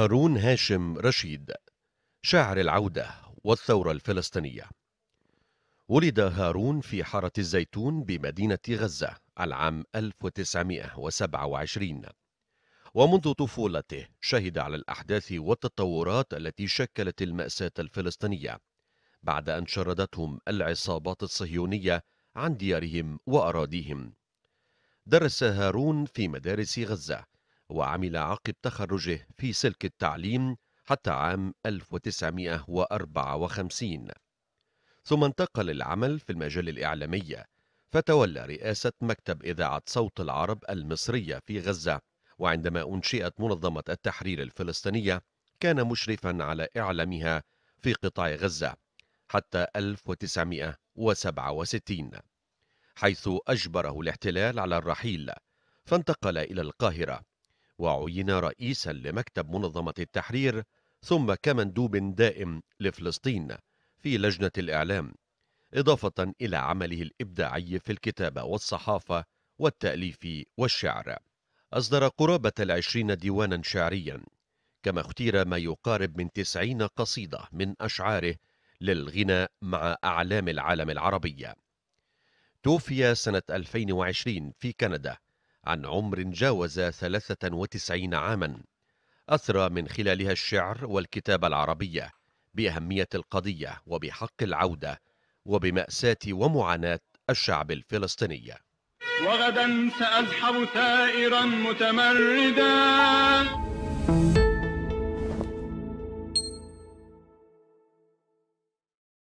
هارون هاشم رشيد شاعر العودة والثورة الفلسطينية ولد هارون في حارة الزيتون بمدينة غزة العام 1927 ومنذ طفولته شهد على الأحداث والتطورات التي شكلت المأساة الفلسطينية بعد أن شردتهم العصابات الصهيونية عن ديارهم وأراضيهم درس هارون في مدارس غزة وعمل عقب تخرجه في سلك التعليم حتى عام 1954 ثم انتقل للعمل في المجال الإعلامي فتولى رئاسة مكتب إذاعة صوت العرب المصرية في غزة وعندما أنشئت منظمة التحرير الفلسطينية كان مشرفا على إعلامها في قطاع غزة حتى 1967 حيث أجبره الاحتلال على الرحيل فانتقل إلى القاهرة وعين رئيسا لمكتب منظمة التحرير ثم كمندوب دائم لفلسطين في لجنة الإعلام إضافة إلى عمله الإبداعي في الكتابة والصحافة والتأليف والشعر أصدر قرابة العشرين ديوانا شعريا كما اختير ما يقارب من تسعين قصيدة من أشعاره للغناء مع أعلام العالم العربي توفي سنة 2020 في كندا عن عمر جاوز 93 عاما أثرى من خلالها الشعر والكتابة العربية بأهمية القضية وبحق العودة وبمأساة ومعاناة الشعب الفلسطيني وغدا سأزحف ثائرا متمردا